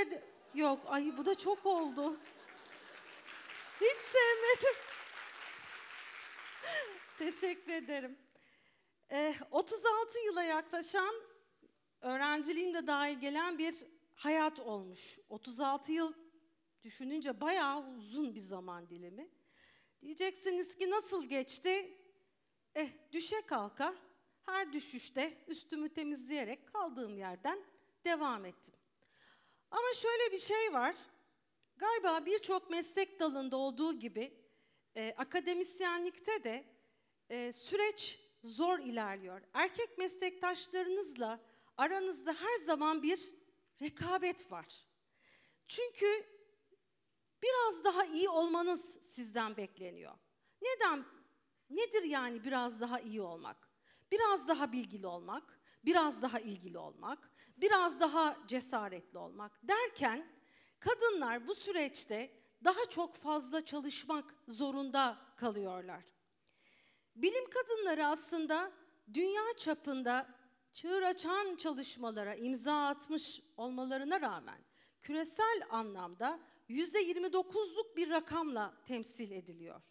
öyle de... Yok ay bu da çok oldu. Hiç sevmedim. Teşekkür ederim. Ee, eh, 36 yıla yaklaşan öğrenciliğimde dahil gelen bir hayat olmuş. 36 yıl düşününce bayağı uzun bir zaman dilimi. Diyeceksiniz ki nasıl geçti? Eh düşe kalka her düşüşte üstümü temizleyerek kaldığım yerden devam ettim. Ama şöyle bir şey var. Galiba birçok meslek dalında olduğu gibi e, akademisyenlikte de e, süreç zor ilerliyor. Erkek meslektaşlarınızla aranızda her zaman bir rekabet var. Çünkü biraz daha iyi olmanız sizden bekleniyor. Neden? Nedir yani biraz daha iyi olmak? Biraz daha bilgili olmak, biraz daha ilgili olmak, biraz daha cesaretli olmak derken kadınlar bu süreçte daha çok fazla çalışmak zorunda kalıyorlar. Bilim kadınları aslında dünya çapında çığır açan çalışmalara imza atmış olmalarına rağmen küresel anlamda %29'luk bir rakamla temsil ediliyor.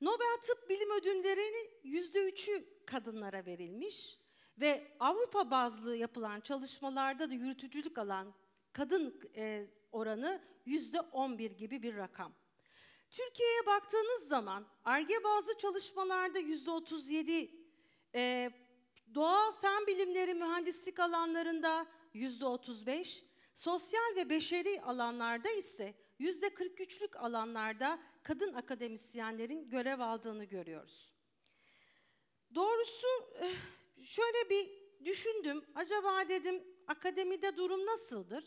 Nobel Tıp Bilim Ödülleri'nin %3'ü kadınlara verilmiş ve Avrupa bazlı yapılan çalışmalarda da yürütücülük alan kadın e, oranı yüzde 11 gibi bir rakam. Türkiye'ye baktığınız zaman ARGE bazlı çalışmalarda yüzde 37, e, doğa fen bilimleri mühendislik alanlarında yüzde 35, sosyal ve beşeri alanlarda ise yüzde 43'lük alanlarda kadın akademisyenlerin görev aldığını görüyoruz. Doğrusu... Eh, şöyle bir düşündüm. Acaba dedim akademide durum nasıldır?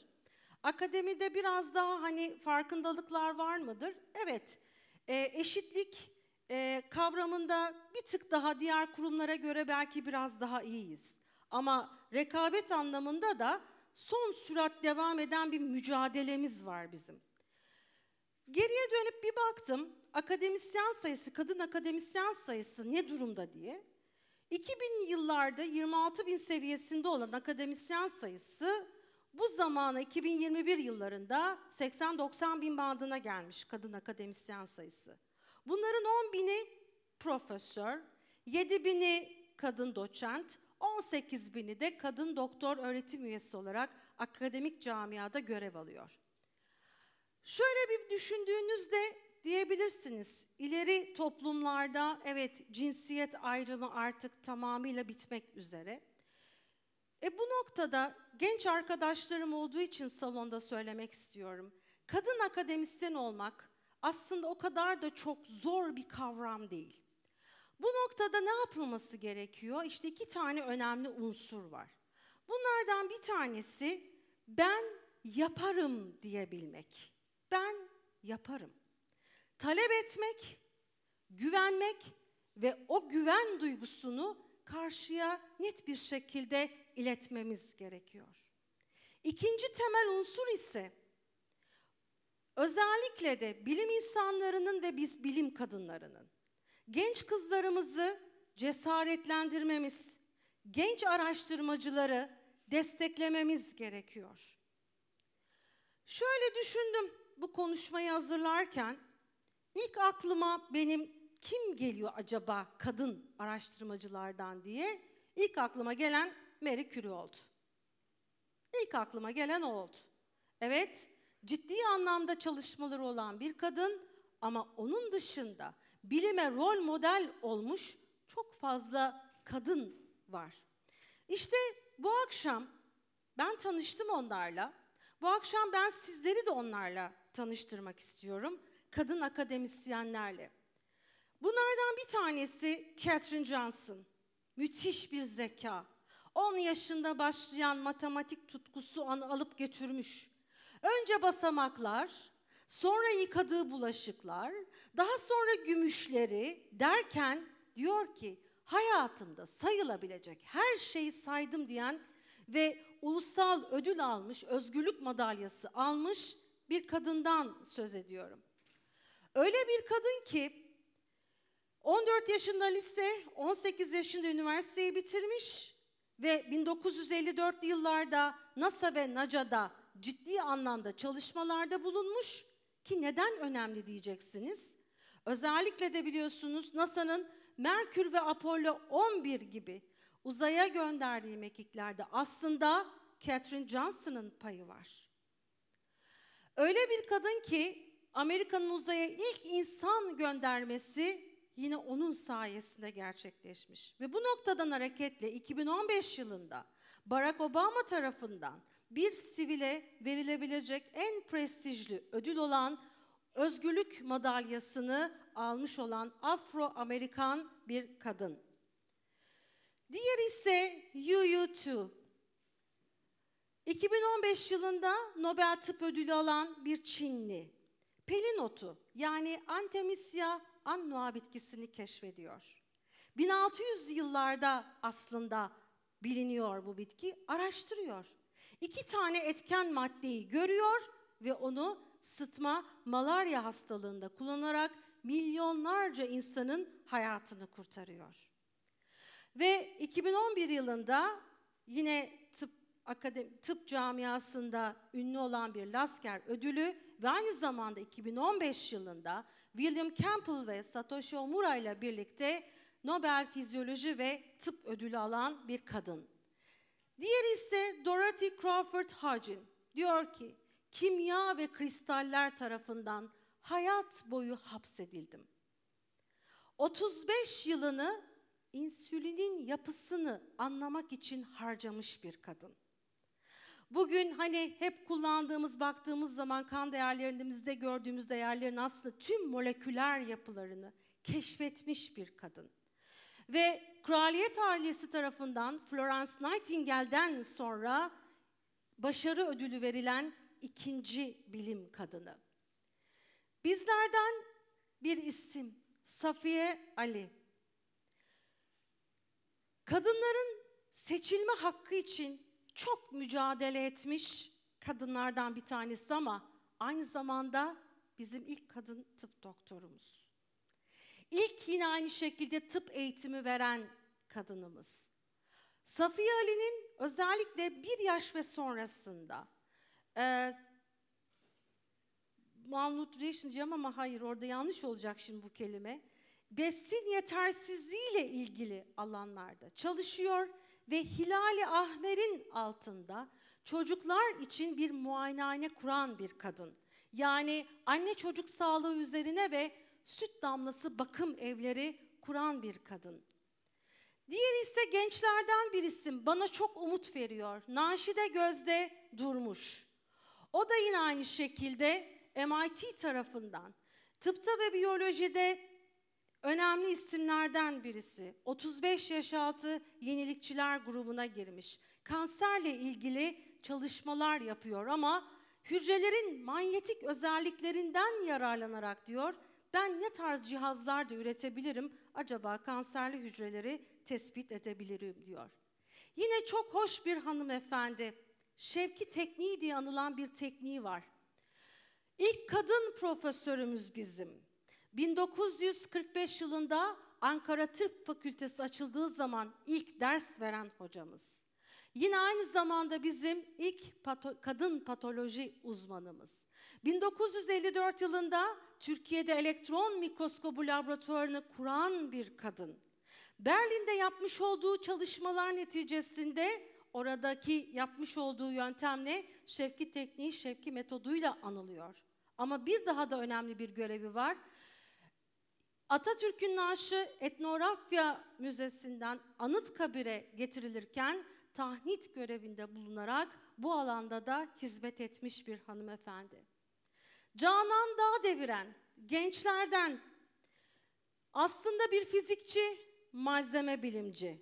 Akademide biraz daha hani farkındalıklar var mıdır? Evet, e, eşitlik e, kavramında bir tık daha diğer kurumlara göre belki biraz daha iyiyiz. Ama rekabet anlamında da son sürat devam eden bir mücadelemiz var bizim. Geriye dönüp bir baktım akademisyen sayısı, kadın akademisyen sayısı ne durumda diye. 2000 yıllarda 26 bin seviyesinde olan akademisyen sayısı bu zamana 2021 yıllarında 80-90 bin bandına gelmiş kadın akademisyen sayısı. Bunların 10 bini profesör, 7 bini kadın doçent, 18 bini de kadın doktor öğretim üyesi olarak akademik camiada görev alıyor. Şöyle bir düşündüğünüzde diyebilirsiniz. İleri toplumlarda evet cinsiyet ayrımı artık tamamıyla bitmek üzere. E bu noktada genç arkadaşlarım olduğu için salonda söylemek istiyorum. Kadın akademisyen olmak aslında o kadar da çok zor bir kavram değil. Bu noktada ne yapılması gerekiyor? İşte iki tane önemli unsur var. Bunlardan bir tanesi ben yaparım diyebilmek. Ben yaparım talep etmek, güvenmek ve o güven duygusunu karşıya net bir şekilde iletmemiz gerekiyor. İkinci temel unsur ise özellikle de bilim insanlarının ve biz bilim kadınlarının genç kızlarımızı cesaretlendirmemiz, genç araştırmacıları desteklememiz gerekiyor. Şöyle düşündüm bu konuşmayı hazırlarken İlk aklıma benim kim geliyor acaba kadın araştırmacılardan diye ilk aklıma gelen Mary Curie oldu. İlk aklıma gelen o oldu. Evet, ciddi anlamda çalışmaları olan bir kadın ama onun dışında bilime rol model olmuş çok fazla kadın var. İşte bu akşam ben tanıştım onlarla. Bu akşam ben sizleri de onlarla tanıştırmak istiyorum kadın akademisyenlerle. Bunlardan bir tanesi Catherine Johnson. Müthiş bir zeka. 10 yaşında başlayan matematik tutkusu onu alıp götürmüş. Önce basamaklar, sonra yıkadığı bulaşıklar, daha sonra gümüşleri derken diyor ki hayatımda sayılabilecek her şeyi saydım diyen ve ulusal ödül almış, özgürlük madalyası almış bir kadından söz ediyorum. Öyle bir kadın ki 14 yaşında lise, 18 yaşında üniversiteyi bitirmiş ve 1954 yıllarda NASA ve NASA'da ciddi anlamda çalışmalarda bulunmuş ki neden önemli diyeceksiniz. Özellikle de biliyorsunuz NASA'nın Merkür ve Apollo 11 gibi uzaya gönderdiği mekiklerde aslında Catherine Johnson'ın payı var. Öyle bir kadın ki Amerika'nın uzaya ilk insan göndermesi yine onun sayesinde gerçekleşmiş. Ve bu noktadan hareketle 2015 yılında Barack Obama tarafından bir sivile verilebilecek en prestijli ödül olan özgürlük madalyasını almış olan Afro-Amerikan bir kadın. Diğeri ise UU2. 2015 yılında Nobel Tıp Ödülü alan bir Çinli pelin otu yani Artemisia annua bitkisini keşfediyor. 1600 yıllarda aslında biliniyor bu bitki, araştırıyor. İki tane etken maddeyi görüyor ve onu sıtma, malarya hastalığında kullanarak milyonlarca insanın hayatını kurtarıyor. Ve 2011 yılında yine tıp akademi, tıp camiasında ünlü olan bir Lasker ödülü ve aynı zamanda 2015 yılında William Campbell ve Satoshi Omura ile birlikte Nobel Fizyoloji ve Tıp ödülü alan bir kadın. Diğeri ise Dorothy Crawford Hodgin. Diyor ki, kimya ve kristaller tarafından hayat boyu hapsedildim. 35 yılını insülinin yapısını anlamak için harcamış bir kadın. Bugün hani hep kullandığımız, baktığımız zaman kan değerlerimizde gördüğümüz değerlerin aslında tüm moleküler yapılarını keşfetmiş bir kadın. Ve kraliyet ailesi tarafından Florence Nightingale'den sonra başarı ödülü verilen ikinci bilim kadını. Bizlerden bir isim Safiye Ali. Kadınların seçilme hakkı için çok mücadele etmiş kadınlardan bir tanesi ama aynı zamanda bizim ilk kadın tıp doktorumuz. İlk yine aynı şekilde tıp eğitimi veren kadınımız. Safiye Ali'nin özellikle bir yaş ve sonrasında e, malnutrition diyeceğim ama hayır orada yanlış olacak şimdi bu kelime. Besin yetersizliği ile ilgili alanlarda çalışıyor ve Hilali Ahmer'in altında çocuklar için bir muayenehane kuran bir kadın. Yani anne çocuk sağlığı üzerine ve süt damlası bakım evleri kuran bir kadın. Diğer ise gençlerden bir isim bana çok umut veriyor. Naşide Gözde Durmuş. O da yine aynı şekilde MIT tarafından tıpta ve biyolojide önemli isimlerden birisi. 35 yaş altı yenilikçiler grubuna girmiş. Kanserle ilgili çalışmalar yapıyor ama hücrelerin manyetik özelliklerinden yararlanarak diyor ben ne tarz cihazlar da üretebilirim acaba kanserli hücreleri tespit edebilirim diyor. Yine çok hoş bir hanımefendi Şevki tekniği diye anılan bir tekniği var. İlk kadın profesörümüz bizim. 1945 yılında Ankara Tıp Fakültesi açıldığı zaman ilk ders veren hocamız. Yine aynı zamanda bizim ilk pato kadın patoloji uzmanımız. 1954 yılında Türkiye'de elektron mikroskobu laboratuvarını kuran bir kadın. Berlin'de yapmış olduğu çalışmalar neticesinde oradaki yapmış olduğu yöntemle şefki tekniği, şefki metoduyla anılıyor. Ama bir daha da önemli bir görevi var. Atatürk'ün naaşı Etnografya Müzesi'nden Anıtkabir'e getirilirken tahnit görevinde bulunarak bu alanda da hizmet etmiş bir hanımefendi. Canan deviren gençlerden aslında bir fizikçi, malzeme bilimci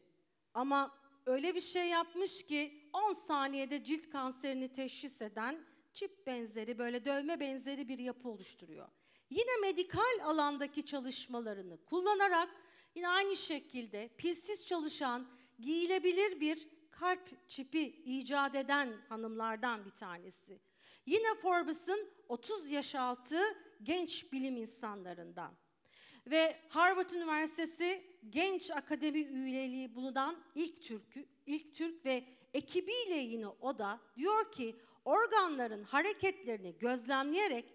ama öyle bir şey yapmış ki 10 saniyede cilt kanserini teşhis eden çip benzeri böyle dövme benzeri bir yapı oluşturuyor. Yine medikal alandaki çalışmalarını kullanarak yine aynı şekilde pilsiz çalışan giyilebilir bir kalp çipi icat eden hanımlardan bir tanesi. Yine Forbes'ın 30 yaş altı genç bilim insanlarından. Ve Harvard Üniversitesi genç akademi üyeliği bulunan ilk Türk ilk Türk ve ekibiyle yine o da diyor ki organların hareketlerini gözlemleyerek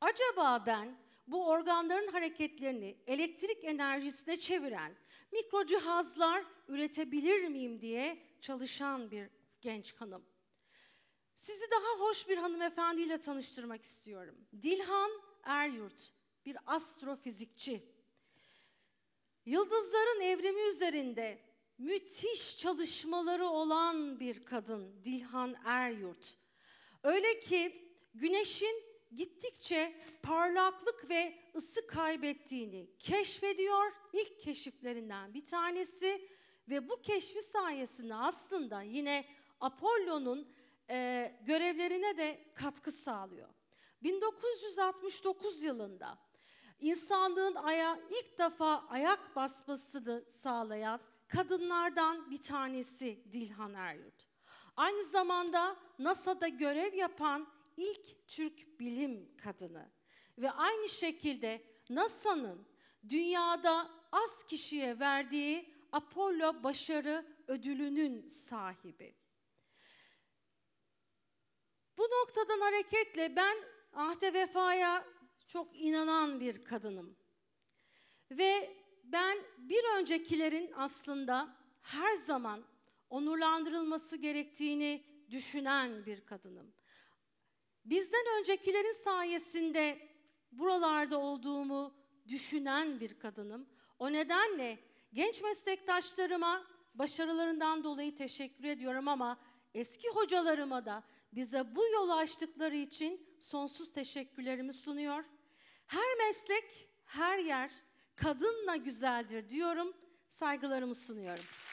Acaba ben bu organların hareketlerini elektrik enerjisine çeviren mikro cihazlar üretebilir miyim diye çalışan bir genç hanım. Sizi daha hoş bir hanımefendiyle tanıştırmak istiyorum. Dilhan Eryurt, bir astrofizikçi. Yıldızların evrimi üzerinde müthiş çalışmaları olan bir kadın Dilhan Eryurt. Öyle ki güneşin gittikçe parlaklık ve ısı kaybettiğini keşfediyor. İlk keşiflerinden bir tanesi ve bu keşfi sayesinde aslında yine Apollo'nun e, görevlerine de katkı sağlıyor. 1969 yılında insanlığın aya ilk defa ayak basmasını sağlayan kadınlardan bir tanesi Dilhan Eryurt. Aynı zamanda NASA'da görev yapan ilk Türk bilim kadını ve aynı şekilde NASA'nın dünyada az kişiye verdiği Apollo Başarı Ödülü'nün sahibi. Bu noktadan hareketle ben ahde vefaya çok inanan bir kadınım. Ve ben bir öncekilerin aslında her zaman onurlandırılması gerektiğini düşünen bir kadınım bizden öncekilerin sayesinde buralarda olduğumu düşünen bir kadınım. O nedenle genç meslektaşlarıma başarılarından dolayı teşekkür ediyorum ama eski hocalarıma da bize bu yolu açtıkları için sonsuz teşekkürlerimi sunuyor. Her meslek, her yer kadınla güzeldir diyorum. Saygılarımı sunuyorum.